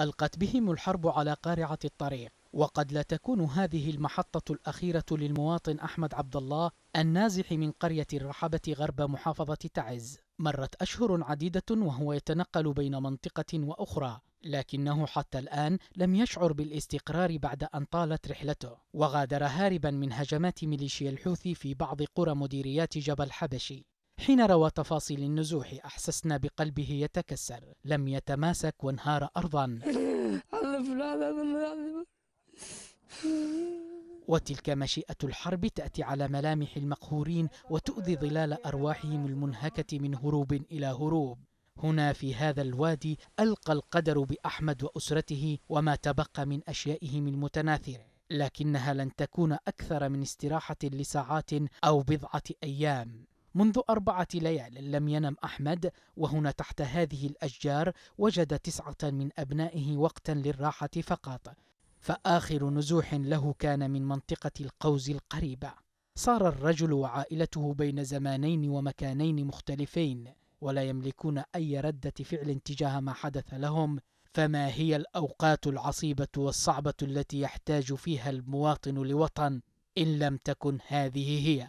ألقت بهم الحرب على قارعة الطريق وقد لا تكون هذه المحطة الأخيرة للمواطن أحمد عبد الله النازح من قرية الرحبة غرب محافظة تعز مرت أشهر عديدة وهو يتنقل بين منطقة وأخرى لكنه حتى الآن لم يشعر بالاستقرار بعد أن طالت رحلته وغادر هاربا من هجمات ميليشيا الحوثي في بعض قرى مديريات جبل حبشي حين روى تفاصيل النزوح أحسسنا بقلبه يتكسر لم يتماسك وانهار أرضا وتلك مشيئة الحرب تأتي على ملامح المقهورين وتؤذي ظلال أرواحهم المنهكة من هروب إلى هروب هنا في هذا الوادي ألقى القدر بأحمد وأسرته وما تبقى من أشيائهم المتناثرة لكنها لن تكون أكثر من استراحة لساعات أو بضعة أيام منذ أربعة ليال لم ينم أحمد وهنا تحت هذه الأشجار وجد تسعة من أبنائه وقتا للراحة فقط فآخر نزوح له كان من منطقة القوز القريبة صار الرجل وعائلته بين زمانين ومكانين مختلفين ولا يملكون أي ردة فعل تجاه ما حدث لهم فما هي الأوقات العصيبة والصعبة التي يحتاج فيها المواطن لوطن إن لم تكن هذه هي